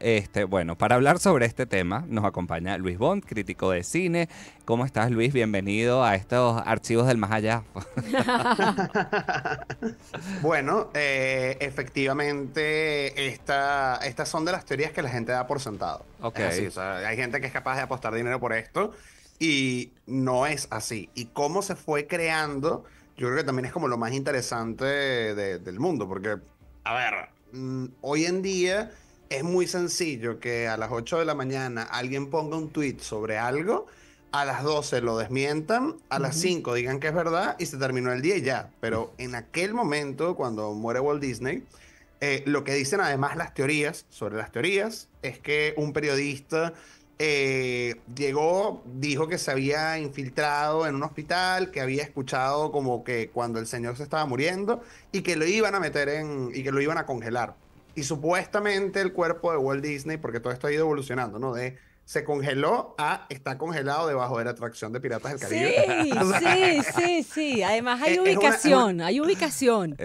Este, bueno, para hablar sobre este tema nos acompaña Luis Bond, crítico de cine. ¿Cómo estás, Luis? Bienvenido a estos archivos del más allá. bueno, eh, efectivamente, estas son de las teorías que la gente da por sentado. Okay. hay gente que es capaz de apostar dinero por esto y no es así. ¿Y cómo se fue creando? Yo creo que también es como lo más interesante del mundo, porque, a ver, mm, hoy en día es muy sencillo que a las 8 de la mañana alguien ponga un tweet sobre algo, a las 12 lo desmientan, a las 5 digan que es verdad y se terminó el día y ya. Pero en aquel momento, cuando muere Walt Disney, eh, lo que dicen además las teorías sobre las teorías es que un periodista eh, llegó, dijo que se había infiltrado en un hospital, que había escuchado como que cuando el señor se estaba muriendo y que lo iban a meter en y que lo iban a congelar. Y supuestamente el cuerpo de Walt Disney, porque todo esto ha ido evolucionando, ¿no? De se congeló a está congelado debajo de la atracción de Piratas del Caribe. Sí, sí, sí, sí. Además hay ubicación, hay ubicación.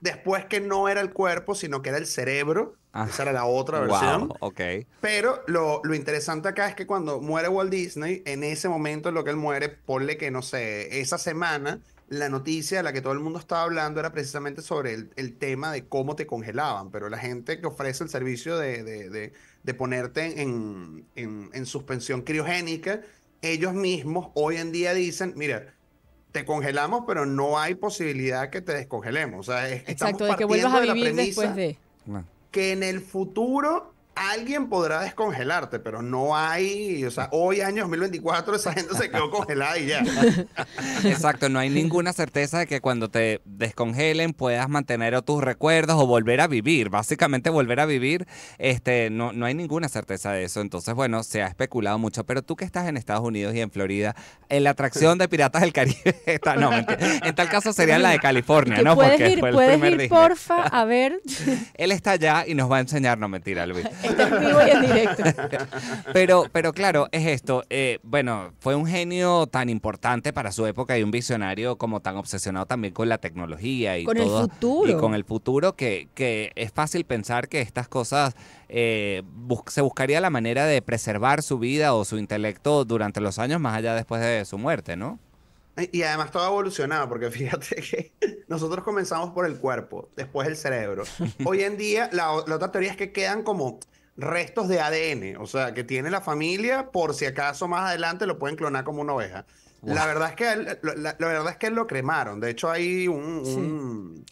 Después que no era el cuerpo, sino que era el cerebro. Ah. esa era la otra versión. Wow, okay. Pero lo, lo, interesante acá es que cuando muere Walt Disney, en ese momento en lo que él muere, ponle que, no sé, esa semana, la noticia de la que todo el mundo estaba hablando era precisamente sobre el, tema de cómo te congelaban, pero la gente que ofrece el servicio de, de, ponerte en, en, suspensión criogénica, ellos mismos hoy en día dicen, mira, te congelamos, pero no hay posibilidad que te descongelemos. Exacto, de que vuelvas a Que en el futuro alguien podrá descongelarte, pero no hay, o sea, hoy año 2024 esa gente se quedó congelada y ya. Exacto, no hay ninguna certeza de que cuando te descongelen puedas mantener tus recuerdos o volver a vivir, básicamente volver a vivir, este, no, no hay ninguna certeza de eso, entonces bueno, se ha especulado mucho, pero tú que estás en Estados Unidos y en Florida, en la atracción de Piratas del Caribe, está, no, en tal caso sería la de California, ¿no? Puedes Porque ir, fue el puedes ir, porfa, a ver. Él está allá y nos va a enseñar, no mentira, Luis. Está en directo. pero, pero claro, es esto. Eh, bueno, fue un genio tan importante para su época y un visionario como tan obsesionado también con la tecnología y con el futuro. Y con el futuro que, es fácil pensar que estas cosas eh, se buscaría la manera de preservar su vida o su intelecto durante los años más allá después de su muerte, ¿no? Y además todo ha evolucionado, porque fíjate que nosotros comenzamos por el cuerpo, después el cerebro. Hoy en día, la, la, otra teoría es que quedan como restos de ADN, o sea, que tiene la familia, por si acaso más adelante lo pueden clonar como una oveja. La verdad es que él, la, verdad es que lo cremaron. De hecho, hay un,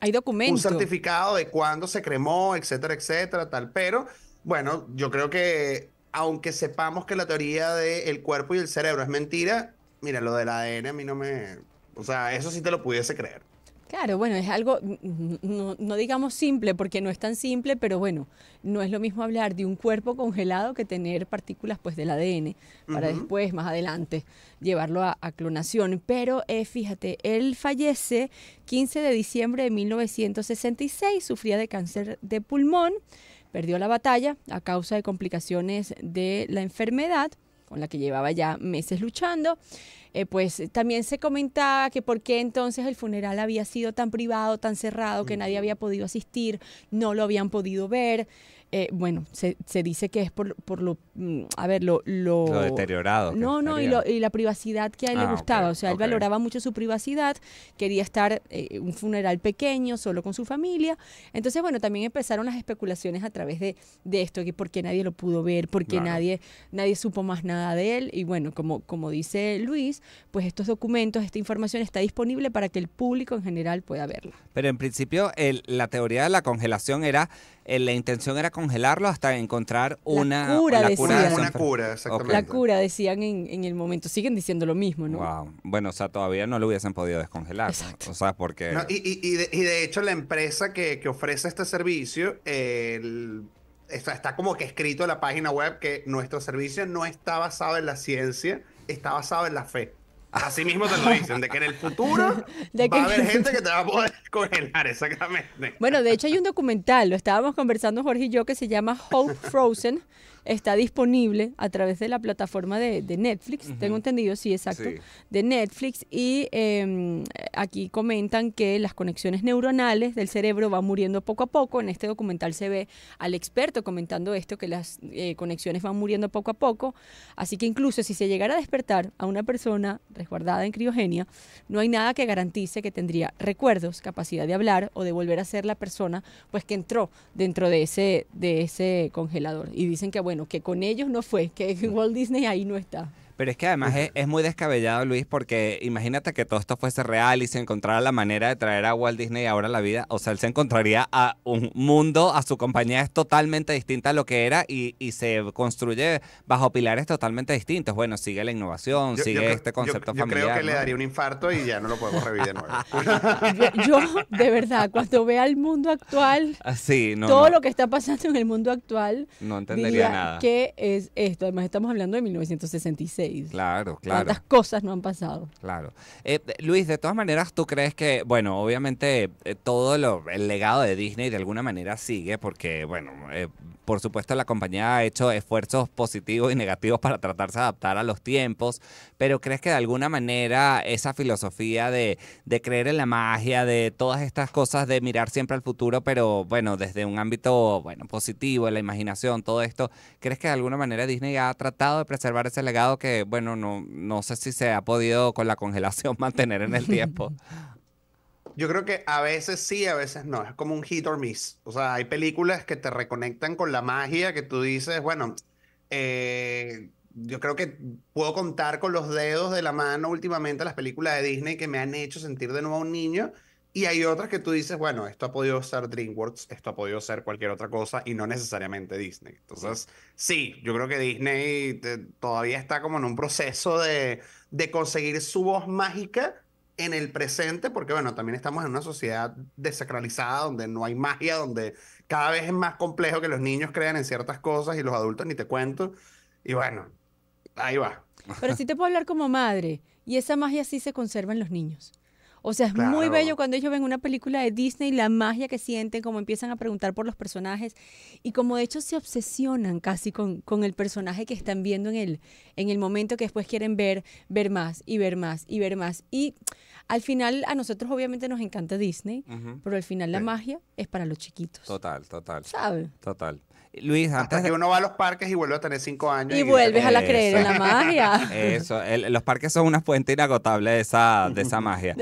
certificado de cuándo se cremó, etcétera, etcétera, tal. Pero bueno, yo creo que aunque sepamos que la teoría del cuerpo y el cerebro es mentira, mira, lo del ADN a mí no me. O sea, eso sí te lo pudiese creer. Claro, bueno, es algo, no, digamos simple, porque no es tan simple, pero bueno, no es lo mismo hablar de un cuerpo congelado que tener partículas pues del ADN, para después, más adelante, llevarlo a, clonación. Pero eh, fíjate, él fallece 15 de diciembre de 1966, sufría de cáncer de pulmón, perdió la batalla a causa de complicaciones de la enfermedad con la que llevaba ya meses luchando. Eh, pues eh, también se comentaba que por qué entonces el funeral había sido tan privado, tan cerrado, que nadie había podido asistir, no lo habían podido ver. Eh, bueno, se, dice que es por, por lo, mm, a ver, lo... Lo, deteriorado. No, no, y, y, la privacidad que a él le ah, gustaba, o sea, él valoraba mucho su privacidad, quería estar eh, un funeral pequeño, solo con su familia. Entonces, bueno, también empezaron las especulaciones a través de, de esto, que por nadie lo pudo ver, porque nadie, nadie supo más nada de él. Y bueno, como, como dice Luis, pues estos documentos, esta información está disponible para que el público en general pueda verla. Pero en principio, el, la teoría de la congelación era eh, la intención era congelarlo hasta encontrar una la cura. decían. en, el momento. Siguen diciendo lo mismo, ¿no? Bueno, o sea, todavía no lo hubiesen podido descongelar. O sea, porque... y, de, hecho, la empresa que, ofrece este servicio, está, como que escrito en la página web que nuestro servicio no está basado en la ciencia, está basado en la fe. Así mismo te lo dicen, de que en el futuro va a haber gente que te va a poder congelar, exactamente. Bueno, de hecho hay un documental, lo estábamos conversando Jorge y yo, que se llama Hope Frozen, está disponible a través de la plataforma de, Netflix, tengo entendido, sí, exacto, de Netflix. Y em, aquí comentan que las conexiones neuronales del cerebro van muriendo poco a poco. En este documental se ve al experto comentando esto, que las eh, conexiones van muriendo poco a poco. Así que incluso si se llegara a despertar a una persona resguardada en criogenia, no hay nada que garantice que tendría recuerdos, capacidad de hablar o de volver a ser la persona pues que entró dentro de ese, de ese congelador. Y dicen que, bueno, que con ellos no fue, que Walt Disney ahí no está. Pero es que además es, muy descabellado, Luis, porque imagínate que todo esto fuese real y se encontrara la manera de traer a Walt Disney ahora a la vida. O sea, él se encontraría a un mundo, a su compañía es totalmente distinta a lo que era y, se construye bajo pilares totalmente distintos. Bueno, sigue la innovación, sigue este concepto familiar. Yo creo que le daría un infarto y ya no lo podemos revivir de nuevo. yo, de verdad, cuando vea el mundo actual, ah, todo lo que está pasando en el mundo actual, no entendería nada. ¿Qué es esto? Además, estamos hablando de 1966. Claro, claro. cosas no han pasado. Claro. Eh, Luis, de todas maneras, ¿tú crees que, bueno, obviamente eh, todo lo, el legado de Disney de alguna manera sigue porque, bueno, eh, por supuesto, la compañía ha hecho esfuerzos positivos y negativos para tratarse de adaptar a los tiempos, pero ¿crees que de alguna manera esa filosofía de, creer en la magia, de todas estas cosas, de mirar siempre al futuro, pero bueno, desde un ámbito bueno, positivo, la imaginación, todo esto, ¿crees que de alguna manera Disney ha tratado de preservar ese legado que, bueno, no, no sé si se ha podido con la congelación mantener en el tiempo? yo creo que a veces sí, a veces no. Es como un hit or miss. O sea, hay películas que te reconectan con la magia que tú dices, bueno, eh, yo creo que puedo contar con los dedos de la mano últimamente las películas de Disney que me han hecho sentir de nuevo un niño. Y hay otras que tú dices, bueno, esto ha podido ser DreamWorks, esto ha podido ser cualquier otra cosa y no necesariamente Disney. Entonces, sí, yo creo que Disney eh, todavía está como en un proceso de, de conseguir su voz mágica en el presente, porque bueno, también estamos en una sociedad desacralizada donde no hay magia, donde cada vez es más complejo que los niños crean en ciertas cosas y los adultos ni te cuento. Y bueno, ahí va. Pero sí te puedo hablar como madre, y esa magia sí se conserva en los niños. O sea, es muy bello cuando ellos ven una película de Disney, la magia que sienten, como empiezan a preguntar por los personajes y como de hecho se obsesionan casi con, con el personaje que están viendo en el, en el momento que después quieren ver, ver más y ver más y ver más. Y al final a nosotros obviamente nos encanta Disney, pero al final la magia es para los chiquitos. Total, total. ¿Sabes? Total. Luis, Hasta que uno va a los parques y vuelve a tener cinco años. Y, vuelves a la creer en la magia. Eso, los parques son una fuente inagotable de esa, De esa magia.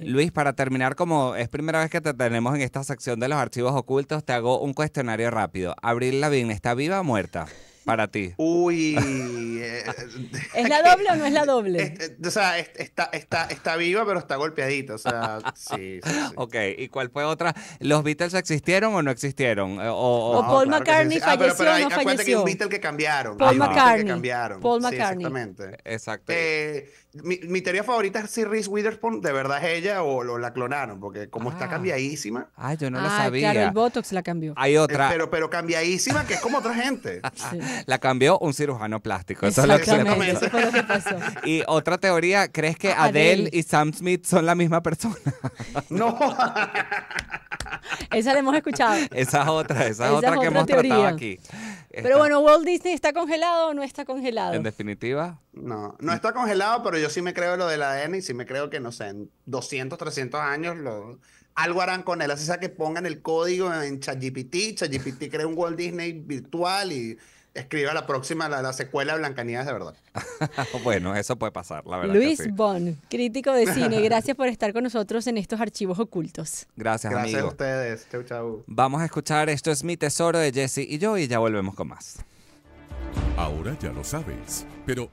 Luis, para terminar, como es primera vez que te tenemos en esta sección de los archivos ocultos, te hago un cuestionario rápido. ¿Abril Lavigne está viva o muerta? Para ti. Uy. Eh, ¿Es la doble o no es la doble? Este, o sea, está, está, viva, pero está golpeadita. O sea, sí, Ok, ¿y cuál fue otra? ¿Los Beatles existieron o no existieron? Eh, o, Paul McCartney falleció o no falleció. que un que cambiaron. Paul McCartney. cambiaron. Paul McCartney. exactamente. Exacto. Eh, mi, teoría favorita es si Reese Witherspoon de verdad es ella o, lo, la clonaron, porque como está ah. cambiadísima. Ah, yo no lo sabía. Claro, el Botox la cambió. Hay eh, otra. pero, pero cambiadísima, que es como otra gente. La cambió un cirujano plástico. Eso, es lo que y otra teoría, ¿crees que ah, Adele y Sam Smith son la misma persona? no. esa la hemos escuchado. Esa es otra, esa, es otra que hemos tratado aquí. Pero bueno, Walt Disney está congelado o no está congelado. En definitiva. No, no está congelado, pero yo sí me creo lo la ADN y sí me creo que, no sé, en 200, 300 años lo, algo harán con él. Así sea que pongan el código en ChatGPT, ChatGPT crea un Walt Disney virtual y escriba la próxima, la, secuela de Blancanieves de verdad. bueno, eso puede pasar, la verdad. Luis Bon, crítico de cine, gracias por estar con nosotros en estos archivos ocultos. Gracias, Gracias a ustedes. Chau, chau. Vamos a escuchar Esto es mi tesoro de Jesse y yo y ya volvemos con más. Ahora ya lo sabes, pero